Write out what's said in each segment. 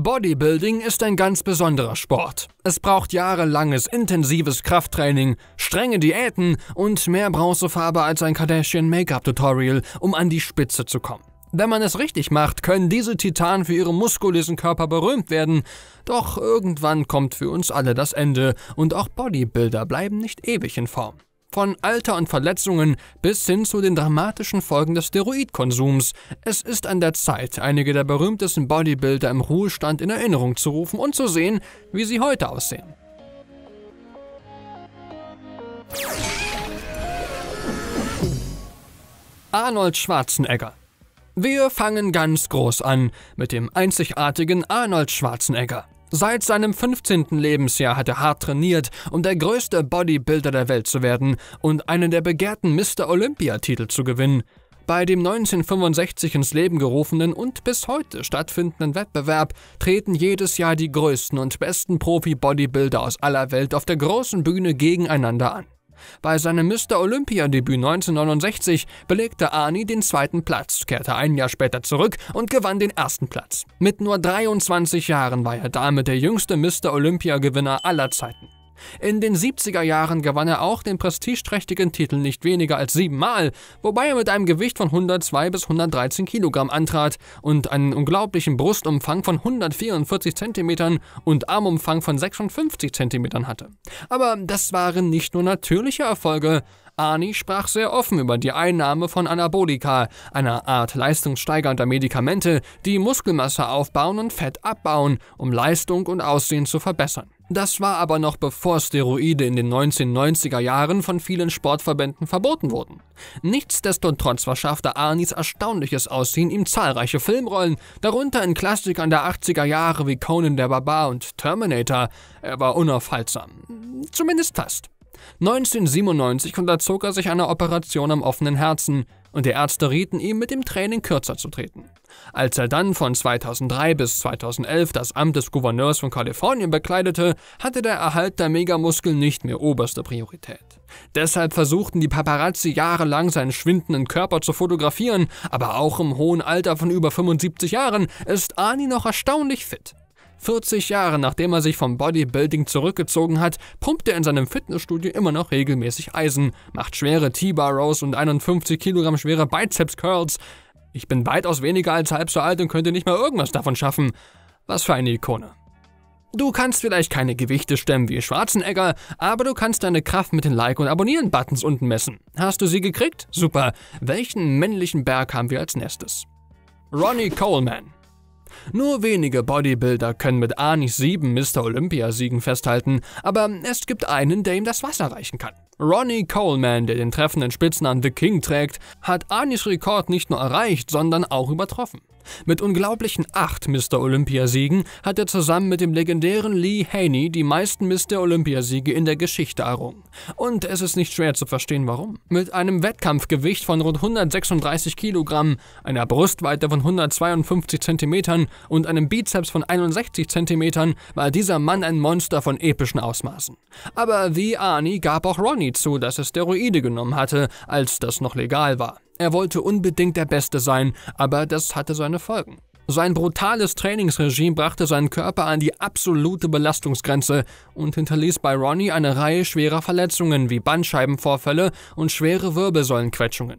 Bodybuilding ist ein ganz besonderer Sport. Es braucht jahrelanges intensives Krafttraining, strenge Diäten und mehr Bronzefarbe als ein Kardashian-Make-up-Tutorial, um an die Spitze zu kommen. Wenn man es richtig macht, können diese Titanen für ihren muskulösen Körper berühmt werden, doch irgendwann kommt für uns alle das Ende und auch Bodybuilder bleiben nicht ewig in Form. Von Alter und Verletzungen bis hin zu den dramatischen Folgen des Steroidkonsums. Es ist an der Zeit, einige der berühmtesten Bodybuilder im Ruhestand in Erinnerung zu rufen und zu sehen, wie sie heute aussehen. Arnold Schwarzenegger wir fangen ganz groß an mit dem einzigartigen Arnold Schwarzenegger. Seit seinem 15. Lebensjahr hat er hart trainiert, um der größte Bodybuilder der Welt zu werden und einen der begehrten Mr. Olympia-Titel zu gewinnen. Bei dem 1965 ins Leben gerufenen und bis heute stattfindenden Wettbewerb treten jedes Jahr die größten und besten Profi-Bodybuilder aus aller Welt auf der großen Bühne gegeneinander an. Bei seinem Mr. Olympia-Debüt 1969 belegte Arnie den zweiten Platz, kehrte ein Jahr später zurück und gewann den ersten Platz. Mit nur 23 Jahren war er damit der jüngste Mr. Olympia-Gewinner aller Zeiten. In den 70er Jahren gewann er auch den prestigeträchtigen Titel nicht weniger als siebenmal, wobei er mit einem Gewicht von 102 bis 113 Kilogramm antrat und einen unglaublichen Brustumfang von 144 Zentimetern und Armumfang von 56 Zentimetern hatte. Aber das waren nicht nur natürliche Erfolge, Arnie sprach sehr offen über die Einnahme von Anabolika, einer Art leistungssteigernder Medikamente, die Muskelmasse aufbauen und Fett abbauen, um Leistung und Aussehen zu verbessern. Das war aber noch bevor Steroide in den 1990er Jahren von vielen Sportverbänden verboten wurden. Nichtsdestotrotz verschaffte Arnis erstaunliches Aussehen ihm zahlreiche Filmrollen, darunter in Klassikern der 80er Jahre wie Conan der Barbar und Terminator. Er war unaufhaltsam. Zumindest fast. 1997 unterzog er sich einer Operation am offenen Herzen und die Ärzte rieten ihm, mit dem Training kürzer zu treten. Als er dann von 2003 bis 2011 das Amt des Gouverneurs von Kalifornien bekleidete, hatte der Erhalt der Megamuskeln nicht mehr oberste Priorität. Deshalb versuchten die Paparazzi jahrelang seinen schwindenden Körper zu fotografieren, aber auch im hohen Alter von über 75 Jahren ist Ani noch erstaunlich fit. 40 Jahre nachdem er sich vom Bodybuilding zurückgezogen hat, pumpt er in seinem Fitnessstudio immer noch regelmäßig Eisen, macht schwere T-Bar Rows und 51 Kilogramm schwere Bizeps Curls. Ich bin weitaus weniger als halb so alt und könnte nicht mal irgendwas davon schaffen. Was für eine Ikone. Du kannst vielleicht keine Gewichte stemmen wie Schwarzenegger, aber du kannst deine Kraft mit den Like- und Abonnieren-Buttons unten messen. Hast du sie gekriegt? Super. Welchen männlichen Berg haben wir als nächstes? Ronnie Coleman. Nur wenige Bodybuilder können mit Anis sieben Mr. Olympia-Siegen festhalten, aber es gibt einen, der ihm das Wasser reichen kann. Ronnie Coleman, der den treffenden Spitznamen The King trägt, hat Anis Rekord nicht nur erreicht, sondern auch übertroffen. Mit unglaublichen acht Mr. Olympiasiegen hat er zusammen mit dem legendären Lee Haney die meisten Mr. Olympiasiege in der Geschichte errungen. Und es ist nicht schwer zu verstehen, warum. Mit einem Wettkampfgewicht von rund 136 Kilogramm, einer Brustweite von 152 Zentimetern und einem Bizeps von 61 Zentimetern war dieser Mann ein Monster von epischen Ausmaßen. Aber wie Arnie gab auch Ronnie nie zu, dass er Steroide genommen hatte, als das noch legal war. Er wollte unbedingt der Beste sein, aber das hatte seine Folgen. Sein brutales Trainingsregime brachte seinen Körper an die absolute Belastungsgrenze und hinterließ bei Ronnie eine Reihe schwerer Verletzungen wie Bandscheibenvorfälle und schwere Wirbelsäulenquetschungen.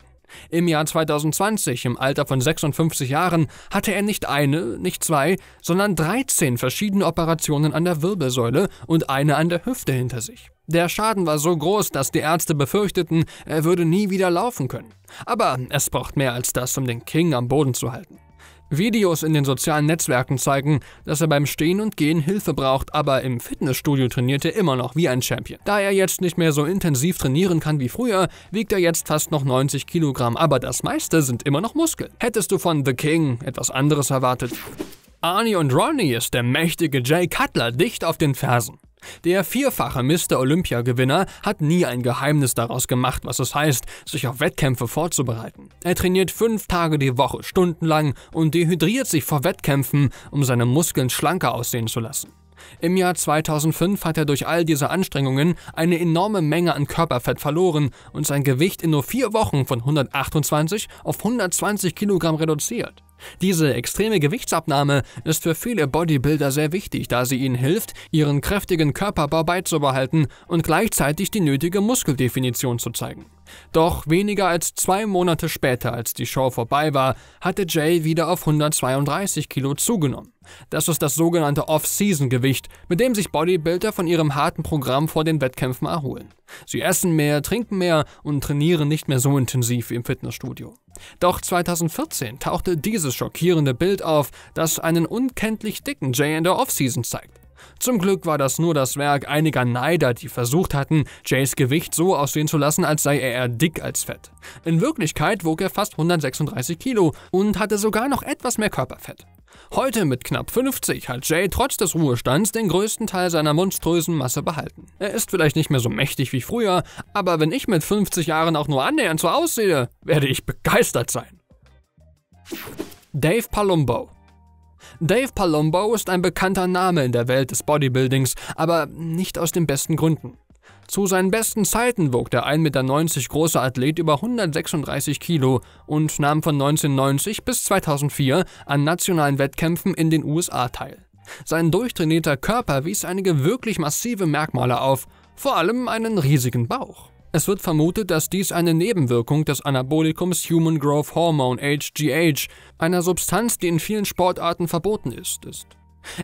Im Jahr 2020, im Alter von 56 Jahren, hatte er nicht eine, nicht zwei, sondern 13 verschiedene Operationen an der Wirbelsäule und eine an der Hüfte hinter sich. Der Schaden war so groß, dass die Ärzte befürchteten, er würde nie wieder laufen können. Aber es braucht mehr als das, um den King am Boden zu halten. Videos in den sozialen Netzwerken zeigen, dass er beim Stehen und Gehen Hilfe braucht, aber im Fitnessstudio trainiert er immer noch wie ein Champion. Da er jetzt nicht mehr so intensiv trainieren kann wie früher, wiegt er jetzt fast noch 90 Kilogramm, aber das meiste sind immer noch Muskeln. Hättest du von The King etwas anderes erwartet? Arnie und Ronnie ist der mächtige Jay Cutler dicht auf den Fersen. Der vierfache Mr. Olympia-Gewinner hat nie ein Geheimnis daraus gemacht, was es heißt, sich auf Wettkämpfe vorzubereiten. Er trainiert fünf Tage die Woche stundenlang und dehydriert sich vor Wettkämpfen, um seine Muskeln schlanker aussehen zu lassen. Im Jahr 2005 hat er durch all diese Anstrengungen eine enorme Menge an Körperfett verloren und sein Gewicht in nur vier Wochen von 128 auf 120 Kilogramm reduziert. Diese extreme Gewichtsabnahme ist für viele Bodybuilder sehr wichtig, da sie ihnen hilft, ihren kräftigen Körperbau beizubehalten und gleichzeitig die nötige Muskeldefinition zu zeigen. Doch weniger als zwei Monate später, als die Show vorbei war, hatte Jay wieder auf 132 Kilo zugenommen. Das ist das sogenannte Off-Season-Gewicht, mit dem sich Bodybuilder von ihrem harten Programm vor den Wettkämpfen erholen. Sie essen mehr, trinken mehr und trainieren nicht mehr so intensiv wie im Fitnessstudio. Doch 2014 tauchte dieses schockierende Bild auf, das einen unkenntlich dicken Jay in der Off-Season zeigt. Zum Glück war das nur das Werk einiger Neider, die versucht hatten, Jays Gewicht so aussehen zu lassen, als sei er eher dick als fett. In Wirklichkeit wog er fast 136 Kilo und hatte sogar noch etwas mehr Körperfett. Heute mit knapp 50 hat Jay trotz des Ruhestands den größten Teil seiner monströsen Masse behalten. Er ist vielleicht nicht mehr so mächtig wie früher, aber wenn ich mit 50 Jahren auch nur annähernd so aussehe, werde ich begeistert sein. Dave Palumbo Dave Palombo ist ein bekannter Name in der Welt des Bodybuildings, aber nicht aus den besten Gründen. Zu seinen besten Zeiten wog der 1,90 Meter große Athlet über 136 Kilo und nahm von 1990 bis 2004 an nationalen Wettkämpfen in den USA teil. Sein durchtrainierter Körper wies einige wirklich massive Merkmale auf, vor allem einen riesigen Bauch. Es wird vermutet, dass dies eine Nebenwirkung des Anabolikums Human Growth Hormone HGH, einer Substanz, die in vielen Sportarten verboten ist, ist.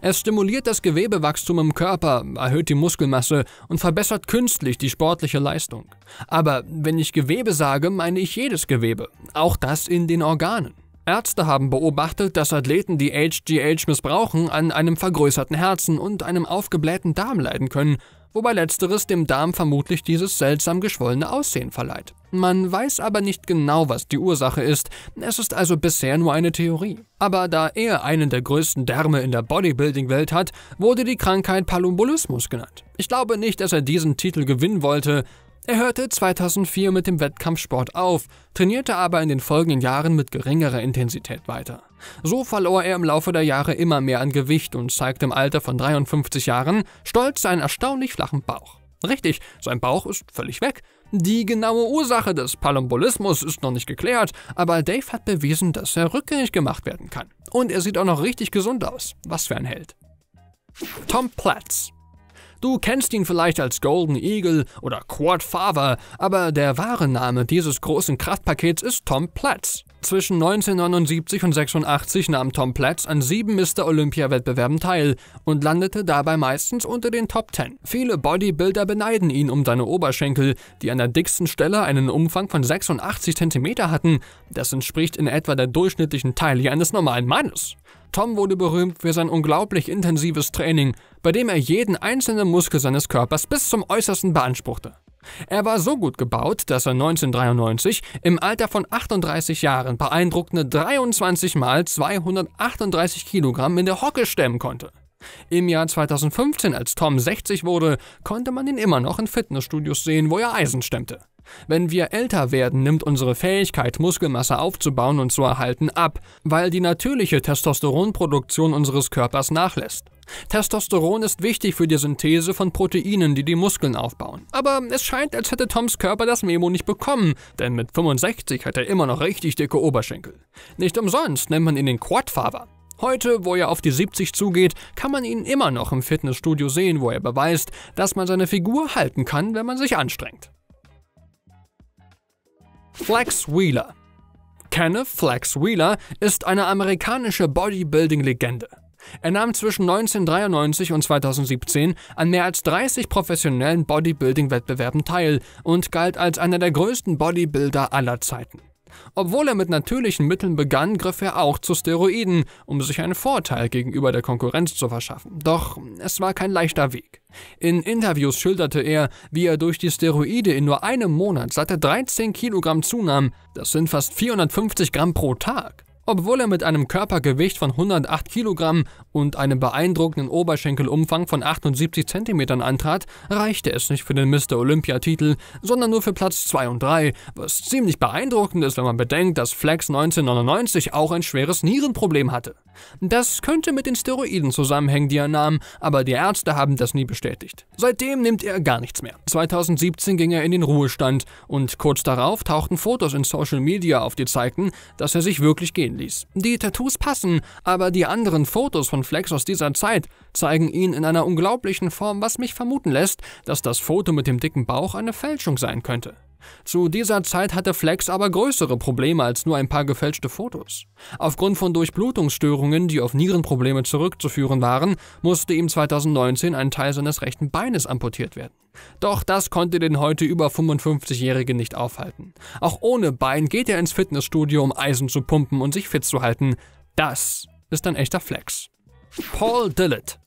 Es stimuliert das Gewebewachstum im Körper, erhöht die Muskelmasse und verbessert künstlich die sportliche Leistung. Aber wenn ich Gewebe sage, meine ich jedes Gewebe, auch das in den Organen. Ärzte haben beobachtet, dass Athleten, die HGH missbrauchen, an einem vergrößerten Herzen und einem aufgeblähten Darm leiden können wobei letzteres dem Darm vermutlich dieses seltsam geschwollene Aussehen verleiht. Man weiß aber nicht genau, was die Ursache ist, es ist also bisher nur eine Theorie. Aber da er einen der größten Därme in der Bodybuilding-Welt hat, wurde die Krankheit Palumbolismus genannt. Ich glaube nicht, dass er diesen Titel gewinnen wollte, er hörte 2004 mit dem Wettkampfsport auf, trainierte aber in den folgenden Jahren mit geringerer Intensität weiter. So verlor er im Laufe der Jahre immer mehr an Gewicht und zeigte im Alter von 53 Jahren stolz seinen erstaunlich flachen Bauch. Richtig, sein Bauch ist völlig weg. Die genaue Ursache des Palombolismus ist noch nicht geklärt, aber Dave hat bewiesen, dass er rückgängig gemacht werden kann. Und er sieht auch noch richtig gesund aus. Was für ein Held. Tom Platz Du kennst ihn vielleicht als Golden Eagle oder Quad Father, aber der wahre Name dieses großen Kraftpakets ist Tom Platz. Zwischen 1979 und 86 nahm Tom Platz an sieben Mr. Olympia-Wettbewerben teil und landete dabei meistens unter den Top Ten. Viele Bodybuilder beneiden ihn um seine Oberschenkel, die an der dicksten Stelle einen Umfang von 86 cm hatten. Das entspricht in etwa der durchschnittlichen Taille eines normalen Mannes. Tom wurde berühmt für sein unglaublich intensives Training, bei dem er jeden einzelnen Muskel seines Körpers bis zum Äußersten beanspruchte. Er war so gut gebaut, dass er 1993 im Alter von 38 Jahren beeindruckende 23 mal 238 Kilogramm in der Hocke stemmen konnte. Im Jahr 2015, als Tom 60 wurde, konnte man ihn immer noch in Fitnessstudios sehen, wo er Eisen stemmte. Wenn wir älter werden, nimmt unsere Fähigkeit, Muskelmasse aufzubauen und zu erhalten, ab, weil die natürliche Testosteronproduktion unseres Körpers nachlässt. Testosteron ist wichtig für die Synthese von Proteinen, die die Muskeln aufbauen. Aber es scheint, als hätte Toms Körper das Memo nicht bekommen, denn mit 65 hat er immer noch richtig dicke Oberschenkel. Nicht umsonst nennt man ihn den Quadfather. Heute, wo er auf die 70 zugeht, kann man ihn immer noch im Fitnessstudio sehen, wo er beweist, dass man seine Figur halten kann, wenn man sich anstrengt. Flex Wheeler Kenneth Flex Wheeler ist eine amerikanische Bodybuilding-Legende. Er nahm zwischen 1993 und 2017 an mehr als 30 professionellen Bodybuilding-Wettbewerben teil und galt als einer der größten Bodybuilder aller Zeiten. Obwohl er mit natürlichen Mitteln begann, griff er auch zu Steroiden, um sich einen Vorteil gegenüber der Konkurrenz zu verschaffen. Doch es war kein leichter Weg. In Interviews schilderte er, wie er durch die Steroide in nur einem Monat satte 13 Kilogramm zunahm, das sind fast 450 Gramm pro Tag. Obwohl er mit einem Körpergewicht von 108 Kilogramm und einem beeindruckenden Oberschenkelumfang von 78 Zentimetern antrat, reichte es nicht für den Mr. Olympia-Titel, sondern nur für Platz 2 und 3, was ziemlich beeindruckend ist, wenn man bedenkt, dass Flex 1999 auch ein schweres Nierenproblem hatte. Das könnte mit den Steroiden zusammenhängen, die er nahm, aber die Ärzte haben das nie bestätigt. Seitdem nimmt er gar nichts mehr. 2017 ging er in den Ruhestand und kurz darauf tauchten Fotos in Social Media auf, die zeigten, dass er sich wirklich gehen tätowieren Die Tattoos passen, aber die anderen Fotos von Flex aus dieser Zeit zeigen ihn in einer unglaublichen Form, was mich vermuten lässt, dass das Foto mit dem dicken Bauch eine Fälschung sein könnte. Zu dieser Zeit hatte Flex aber größere Probleme als nur ein paar gefälschte Fotos. Aufgrund von Durchblutungsstörungen, die auf Nierenprobleme zurückzuführen waren, musste ihm 2019 ein Teil seines rechten Beines amputiert werden. Doch das konnte den heute über 55-Jährigen nicht aufhalten. Auch ohne Bein geht er ins Fitnessstudio, um Eisen zu pumpen und sich fit zu halten. Das ist ein echter Flex. Paul Dillett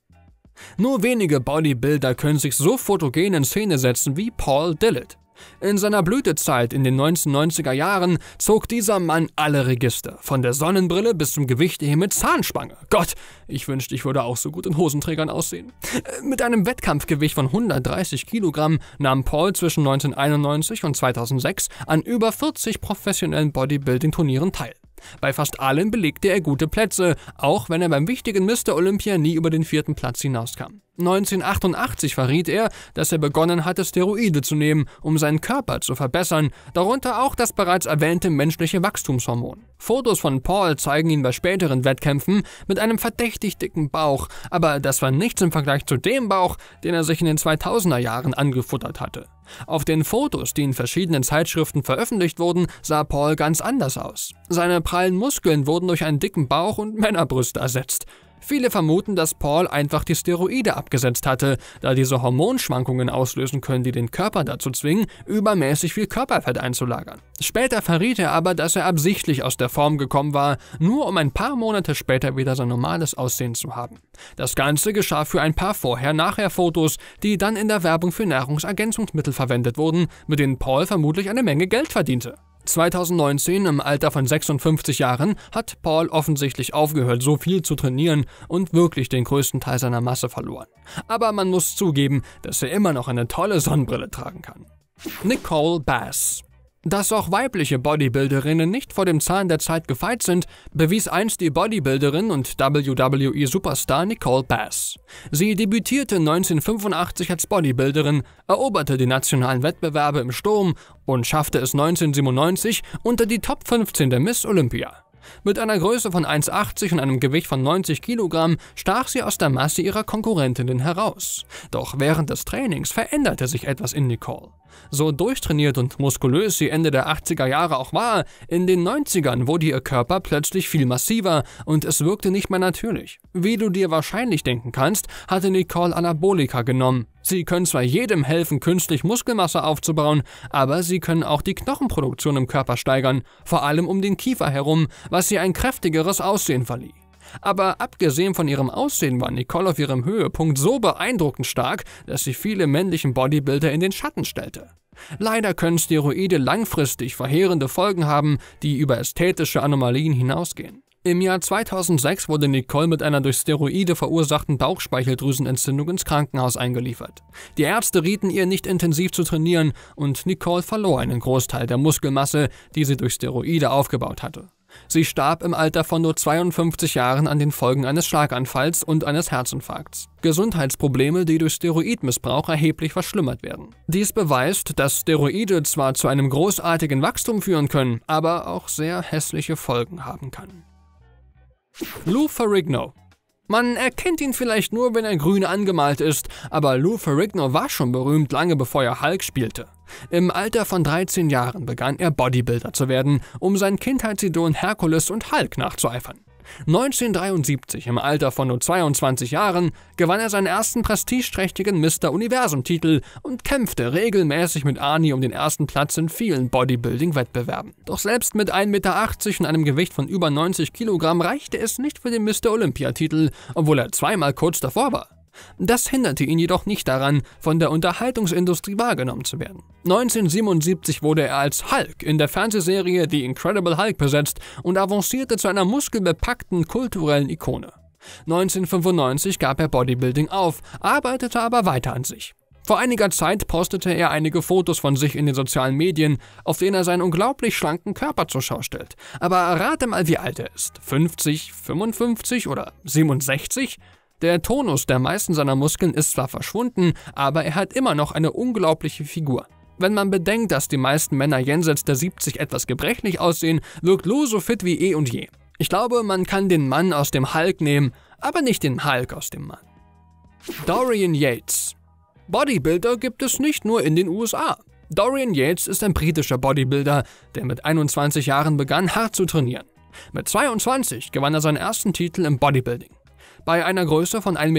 Nur wenige Bodybuilder können sich so fotogen in Szene setzen wie Paul Dillett. In seiner Blütezeit in den 1990er Jahren zog dieser Mann alle Register, von der Sonnenbrille bis zum Gewichtheben mit Zahnspange. Gott, ich wünschte, ich würde auch so gut in Hosenträgern aussehen. Äh, mit einem Wettkampfgewicht von 130 Kilogramm nahm Paul zwischen 1991 und 2006 an über 40 professionellen Bodybuilding-Turnieren teil. Bei fast allen belegte er gute Plätze, auch wenn er beim wichtigen Mr. Olympia nie über den vierten Platz hinauskam. 1988 verriet er, dass er begonnen hatte, Steroide zu nehmen, um seinen Körper zu verbessern, darunter auch das bereits erwähnte menschliche Wachstumshormon. Fotos von Paul zeigen ihn bei späteren Wettkämpfen mit einem verdächtig dicken Bauch, aber das war nichts im Vergleich zu dem Bauch, den er sich in den 2000er Jahren angefuttert hatte. Auf den Fotos, die in verschiedenen Zeitschriften veröffentlicht wurden, sah Paul ganz anders aus. Seine prallen Muskeln wurden durch einen dicken Bauch und Männerbrüste ersetzt. Viele vermuten, dass Paul einfach die Steroide abgesetzt hatte, da diese Hormonschwankungen auslösen können, die den Körper dazu zwingen, übermäßig viel Körperfett einzulagern. Später verriet er aber, dass er absichtlich aus der Form gekommen war, nur um ein paar Monate später wieder sein normales Aussehen zu haben. Das Ganze geschah für ein paar Vorher-Nachher-Fotos, die dann in der Werbung für Nahrungsergänzungsmittel verwendet wurden, mit denen Paul vermutlich eine Menge Geld verdiente. 2019, im Alter von 56 Jahren, hat Paul offensichtlich aufgehört, so viel zu trainieren und wirklich den größten Teil seiner Masse verloren. Aber man muss zugeben, dass er immer noch eine tolle Sonnenbrille tragen kann. Nicole Bass dass auch weibliche Bodybuilderinnen nicht vor dem Zahn der Zeit gefeit sind, bewies einst die Bodybuilderin und WWE-Superstar Nicole Bass. Sie debütierte 1985 als Bodybuilderin, eroberte die nationalen Wettbewerbe im Sturm und schaffte es 1997 unter die Top 15 der Miss Olympia. Mit einer Größe von 1,80 und einem Gewicht von 90 Kilogramm stach sie aus der Masse ihrer Konkurrentinnen heraus. Doch während des Trainings veränderte sich etwas in Nicole. So durchtrainiert und muskulös sie Ende der 80er Jahre auch war, in den 90ern wurde ihr Körper plötzlich viel massiver und es wirkte nicht mehr natürlich. Wie du dir wahrscheinlich denken kannst, hatte Nicole Anabolika genommen, Sie können zwar jedem helfen, künstlich Muskelmasse aufzubauen, aber sie können auch die Knochenproduktion im Körper steigern, vor allem um den Kiefer herum, was ihr ein kräftigeres Aussehen verlieh. Aber abgesehen von ihrem Aussehen war Nicole auf ihrem Höhepunkt so beeindruckend stark, dass sie viele männlichen Bodybuilder in den Schatten stellte. Leider können Steroide langfristig verheerende Folgen haben, die über ästhetische Anomalien hinausgehen. Im Jahr 2006 wurde Nicole mit einer durch Steroide verursachten Bauchspeicheldrüsenentzündung ins Krankenhaus eingeliefert. Die Ärzte rieten ihr nicht intensiv zu trainieren und Nicole verlor einen Großteil der Muskelmasse, die sie durch Steroide aufgebaut hatte. Sie starb im Alter von nur 52 Jahren an den Folgen eines Schlaganfalls und eines Herzinfarkts. Gesundheitsprobleme, die durch Steroidmissbrauch erheblich verschlimmert werden. Dies beweist, dass Steroide zwar zu einem großartigen Wachstum führen können, aber auch sehr hässliche Folgen haben können. Lou Ferrigno. Man erkennt ihn vielleicht nur, wenn er grün angemalt ist, aber Lou Ferrigno war schon berühmt lange bevor er Hulk spielte. Im Alter von 13 Jahren begann er Bodybuilder zu werden, um seinen Kindheitsidolen Herkules und Hulk nachzueifern. 1973, im Alter von nur 22 Jahren, gewann er seinen ersten prestigeträchtigen Mr. Universum-Titel und kämpfte regelmäßig mit Arnie um den ersten Platz in vielen Bodybuilding-Wettbewerben. Doch selbst mit 1,80 Meter und einem Gewicht von über 90 Kilogramm reichte es nicht für den Mr. Olympia-Titel, obwohl er zweimal kurz davor war. Das hinderte ihn jedoch nicht daran, von der Unterhaltungsindustrie wahrgenommen zu werden. 1977 wurde er als Hulk in der Fernsehserie The Incredible Hulk besetzt und avancierte zu einer muskelbepackten kulturellen Ikone. 1995 gab er Bodybuilding auf, arbeitete aber weiter an sich. Vor einiger Zeit postete er einige Fotos von sich in den sozialen Medien, auf denen er seinen unglaublich schlanken Körper zur Schau stellt. Aber rate mal, wie alt er ist. 50, 55 oder 67? Der Tonus der meisten seiner Muskeln ist zwar verschwunden, aber er hat immer noch eine unglaubliche Figur. Wenn man bedenkt, dass die meisten Männer jenseits der 70 etwas gebrechlich aussehen, wirkt Lou so fit wie eh und je. Ich glaube, man kann den Mann aus dem Hulk nehmen, aber nicht den Hulk aus dem Mann. Dorian Yates Bodybuilder gibt es nicht nur in den USA. Dorian Yates ist ein britischer Bodybuilder, der mit 21 Jahren begann, hart zu trainieren. Mit 22 gewann er seinen ersten Titel im Bodybuilding. Bei einer Größe von 1,70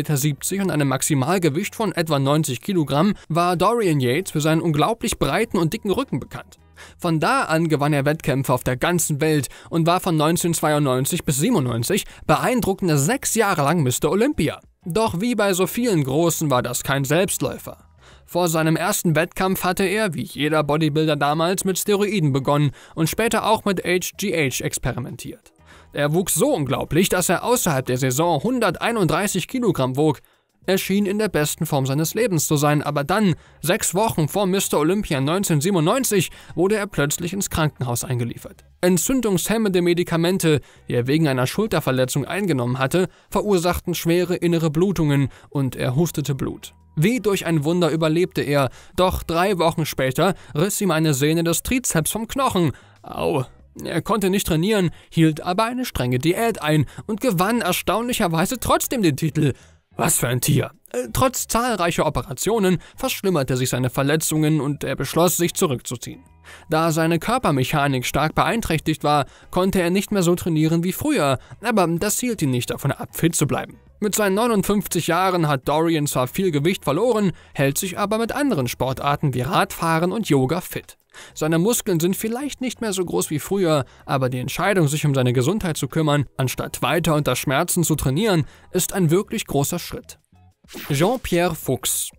Meter und einem Maximalgewicht von etwa 90 Kilogramm war Dorian Yates für seinen unglaublich breiten und dicken Rücken bekannt. Von da an gewann er Wettkämpfe auf der ganzen Welt und war von 1992 bis 97 beeindruckende sechs Jahre lang Mr. Olympia. Doch wie bei so vielen Großen war das kein Selbstläufer. Vor seinem ersten Wettkampf hatte er, wie jeder Bodybuilder damals, mit Steroiden begonnen und später auch mit HGH experimentiert. Er wuchs so unglaublich, dass er außerhalb der Saison 131 Kilogramm wog. Er schien in der besten Form seines Lebens zu sein, aber dann, sechs Wochen vor Mr. Olympia 1997, wurde er plötzlich ins Krankenhaus eingeliefert. Entzündungshemmende Medikamente, die er wegen einer Schulterverletzung eingenommen hatte, verursachten schwere innere Blutungen und er hustete Blut. Wie durch ein Wunder überlebte er, doch drei Wochen später riss ihm eine Sehne des Trizeps vom Knochen. Au, er konnte nicht trainieren, hielt aber eine strenge Diät ein und gewann erstaunlicherweise trotzdem den Titel. Was für ein Tier! Äh, trotz zahlreicher Operationen verschlimmerte sich seine Verletzungen und er beschloss, sich zurückzuziehen. Da seine Körpermechanik stark beeinträchtigt war, konnte er nicht mehr so trainieren wie früher, aber das hielt ihn nicht davon ab, fit zu bleiben. Mit seinen 59 Jahren hat Dorian zwar viel Gewicht verloren, hält sich aber mit anderen Sportarten wie Radfahren und Yoga fit. Seine Muskeln sind vielleicht nicht mehr so groß wie früher, aber die Entscheidung, sich um seine Gesundheit zu kümmern, anstatt weiter unter Schmerzen zu trainieren, ist ein wirklich großer Schritt. Jean-Pierre Fuchs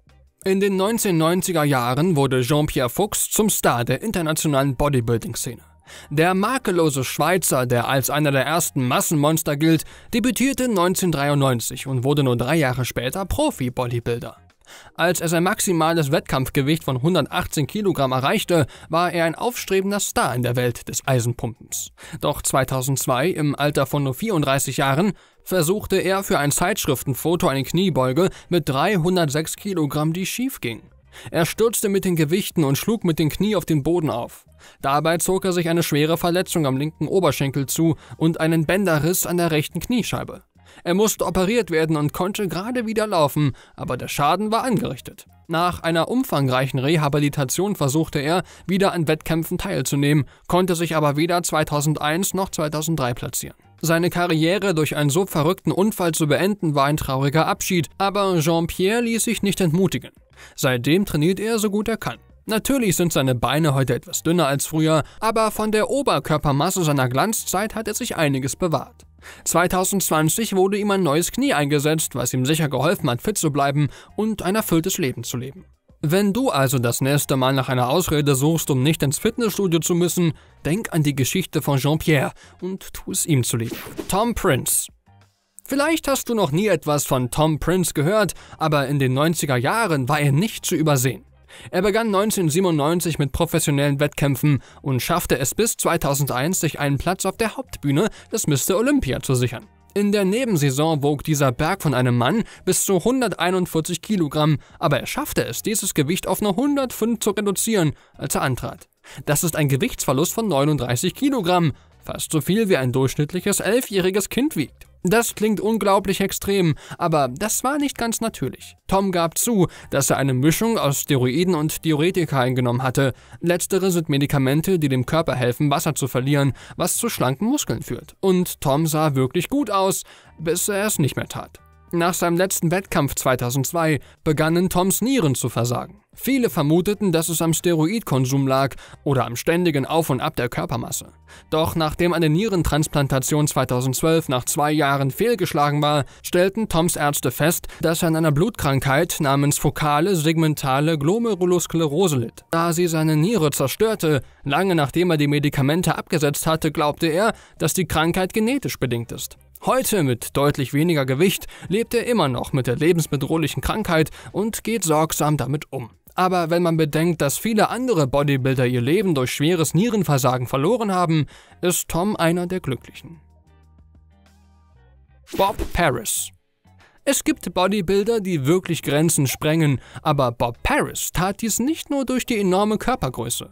In den 1990er Jahren wurde Jean-Pierre Fuchs zum Star der internationalen Bodybuilding-Szene. Der makellose Schweizer, der als einer der ersten Massenmonster gilt, debütierte 1993 und wurde nur drei Jahre später Profi-Bodybuilder. Als er sein maximales Wettkampfgewicht von 118 Kilogramm erreichte, war er ein aufstrebender Star in der Welt des Eisenpumpens. Doch 2002, im Alter von nur 34 Jahren, versuchte er für ein Zeitschriftenfoto eine Kniebeuge mit 306 Kilogramm, die schief ging. Er stürzte mit den Gewichten und schlug mit den Knie auf den Boden auf. Dabei zog er sich eine schwere Verletzung am linken Oberschenkel zu und einen Bänderriss an der rechten Kniescheibe. Er musste operiert werden und konnte gerade wieder laufen, aber der Schaden war angerichtet. Nach einer umfangreichen Rehabilitation versuchte er, wieder an Wettkämpfen teilzunehmen, konnte sich aber weder 2001 noch 2003 platzieren. Seine Karriere durch einen so verrückten Unfall zu beenden war ein trauriger Abschied, aber Jean-Pierre ließ sich nicht entmutigen. Seitdem trainiert er so gut er kann. Natürlich sind seine Beine heute etwas dünner als früher, aber von der Oberkörpermasse seiner Glanzzeit hat er sich einiges bewahrt. 2020 wurde ihm ein neues Knie eingesetzt, was ihm sicher geholfen hat, fit zu bleiben und ein erfülltes Leben zu leben. Wenn du also das nächste Mal nach einer Ausrede suchst, um nicht ins Fitnessstudio zu müssen, denk an die Geschichte von Jean-Pierre und tu es ihm zu lieb. Tom Prince Vielleicht hast du noch nie etwas von Tom Prince gehört, aber in den 90er Jahren war er nicht zu übersehen. Er begann 1997 mit professionellen Wettkämpfen und schaffte es bis 2001, sich einen Platz auf der Hauptbühne des Mr. Olympia zu sichern. In der Nebensaison wog dieser Berg von einem Mann bis zu 141 Kilogramm, aber er schaffte es, dieses Gewicht auf nur 105 zu reduzieren, als er antrat. Das ist ein Gewichtsverlust von 39 Kilogramm, fast so viel wie ein durchschnittliches elfjähriges Kind wiegt. Das klingt unglaublich extrem, aber das war nicht ganz natürlich. Tom gab zu, dass er eine Mischung aus Steroiden und Diuretika eingenommen hatte. Letztere sind Medikamente, die dem Körper helfen, Wasser zu verlieren, was zu schlanken Muskeln führt. Und Tom sah wirklich gut aus, bis er es nicht mehr tat. Nach seinem letzten Wettkampf 2002 begannen Toms Nieren zu versagen. Viele vermuteten, dass es am Steroidkonsum lag oder am ständigen Auf und Ab der Körpermasse. Doch nachdem eine Nierentransplantation 2012 nach zwei Jahren fehlgeschlagen war, stellten Toms Ärzte fest, dass er an einer Blutkrankheit namens fokale segmentale Glomerulosklerose litt. Da sie seine Niere zerstörte, lange nachdem er die Medikamente abgesetzt hatte, glaubte er, dass die Krankheit genetisch bedingt ist. Heute mit deutlich weniger Gewicht lebt er immer noch mit der lebensbedrohlichen Krankheit und geht sorgsam damit um. Aber wenn man bedenkt, dass viele andere Bodybuilder ihr Leben durch schweres Nierenversagen verloren haben, ist Tom einer der Glücklichen. Bob Paris es gibt Bodybuilder, die wirklich Grenzen sprengen, aber Bob Paris tat dies nicht nur durch die enorme Körpergröße.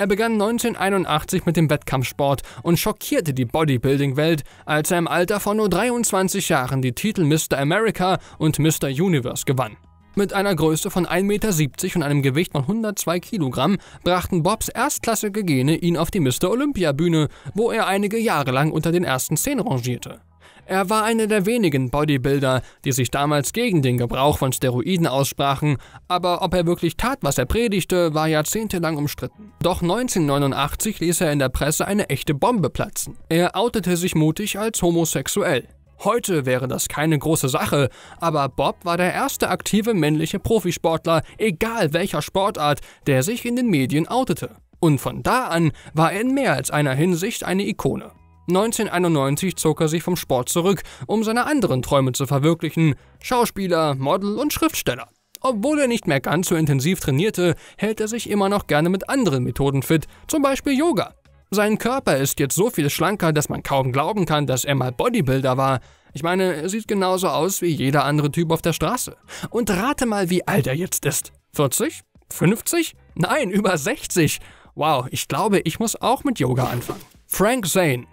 Er begann 1981 mit dem Wettkampfsport und schockierte die Bodybuilding-Welt, als er im Alter von nur 23 Jahren die Titel Mr. America und Mr. Universe gewann. Mit einer Größe von 1,70 Meter und einem Gewicht von 102 Kilogramm brachten Bobs erstklassige Gene ihn auf die Mr. Olympia-Bühne, wo er einige Jahre lang unter den ersten zehn rangierte. Er war einer der wenigen Bodybuilder, die sich damals gegen den Gebrauch von Steroiden aussprachen, aber ob er wirklich tat, was er predigte, war jahrzehntelang umstritten. Doch 1989 ließ er in der Presse eine echte Bombe platzen. Er outete sich mutig als homosexuell. Heute wäre das keine große Sache, aber Bob war der erste aktive männliche Profisportler, egal welcher Sportart, der sich in den Medien outete. Und von da an war er in mehr als einer Hinsicht eine Ikone. 1991 zog er sich vom Sport zurück, um seine anderen Träume zu verwirklichen: Schauspieler, Model und Schriftsteller. Obwohl er nicht mehr ganz so intensiv trainierte, hält er sich immer noch gerne mit anderen Methoden fit, zum Beispiel Yoga. Sein Körper ist jetzt so viel schlanker, dass man kaum glauben kann, dass er mal Bodybuilder war. Ich meine, er sieht genauso aus wie jeder andere Typ auf der Straße. Und rate mal, wie alt er jetzt ist. 40? 50? Nein, über 60. Wow, ich glaube, ich muss auch mit Yoga anfangen. Frank Zane,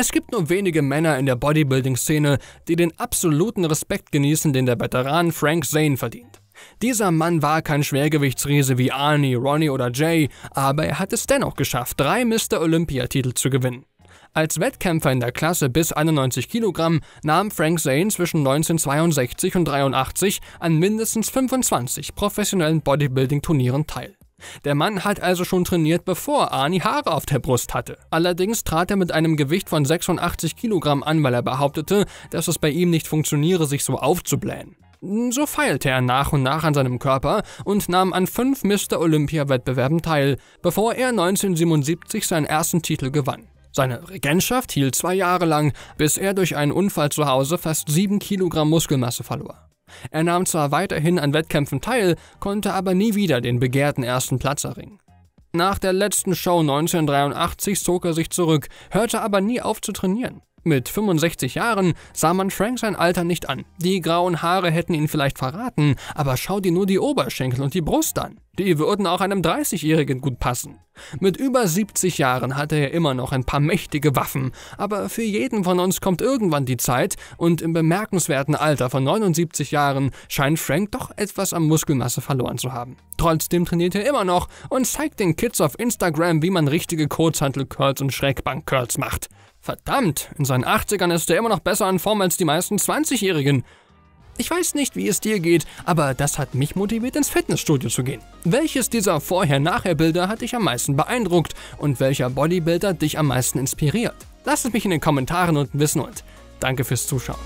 es gibt nur wenige Männer in der Bodybuilding-Szene, die den absoluten Respekt genießen, den der Veteran Frank Zane verdient. Dieser Mann war kein Schwergewichtsriese wie Arnie, Ronnie oder Jay, aber er hat es dennoch geschafft, drei Mr. Olympia-Titel zu gewinnen. Als Wettkämpfer in der Klasse bis 91 Kilogramm nahm Frank Zane zwischen 1962 und 83 an mindestens 25 professionellen Bodybuilding-Turnieren teil. Der Mann hat also schon trainiert, bevor Arnie Haare auf der Brust hatte. Allerdings trat er mit einem Gewicht von 86 Kilogramm an, weil er behauptete, dass es bei ihm nicht funktioniere, sich so aufzublähen. So feilte er nach und nach an seinem Körper und nahm an fünf Mr. Olympia-Wettbewerben teil, bevor er 1977 seinen ersten Titel gewann. Seine Regentschaft hielt zwei Jahre lang, bis er durch einen Unfall zu Hause fast sieben Kilogramm Muskelmasse verlor. Er nahm zwar weiterhin an Wettkämpfen teil, konnte aber nie wieder den begehrten ersten Platz erringen. Nach der letzten Show 1983 zog er sich zurück, hörte aber nie auf zu trainieren. Mit 65 Jahren sah man Frank sein Alter nicht an. Die grauen Haare hätten ihn vielleicht verraten, aber schau dir nur die Oberschenkel und die Brust an. Die würden auch einem 30-Jährigen gut passen. Mit über 70 Jahren hat er immer noch ein paar mächtige Waffen, aber für jeden von uns kommt irgendwann die Zeit und im bemerkenswerten Alter von 79 Jahren scheint Frank doch etwas an Muskelmasse verloren zu haben. Trotzdem trainiert er immer noch und zeigt den Kids auf Instagram, wie man richtige Kurzhantel-Curls und Schrägbank-Curls macht. Verdammt, in seinen 80ern ist er immer noch besser an Form als die meisten 20-Jährigen. Ich weiß nicht, wie es dir geht, aber das hat mich motiviert, ins Fitnessstudio zu gehen. Welches dieser Vorher-Nachher-Bilder hat dich am meisten beeindruckt und welcher Bodybuilder dich am meisten inspiriert? Lass es mich in den Kommentaren unten wissen und danke fürs Zuschauen.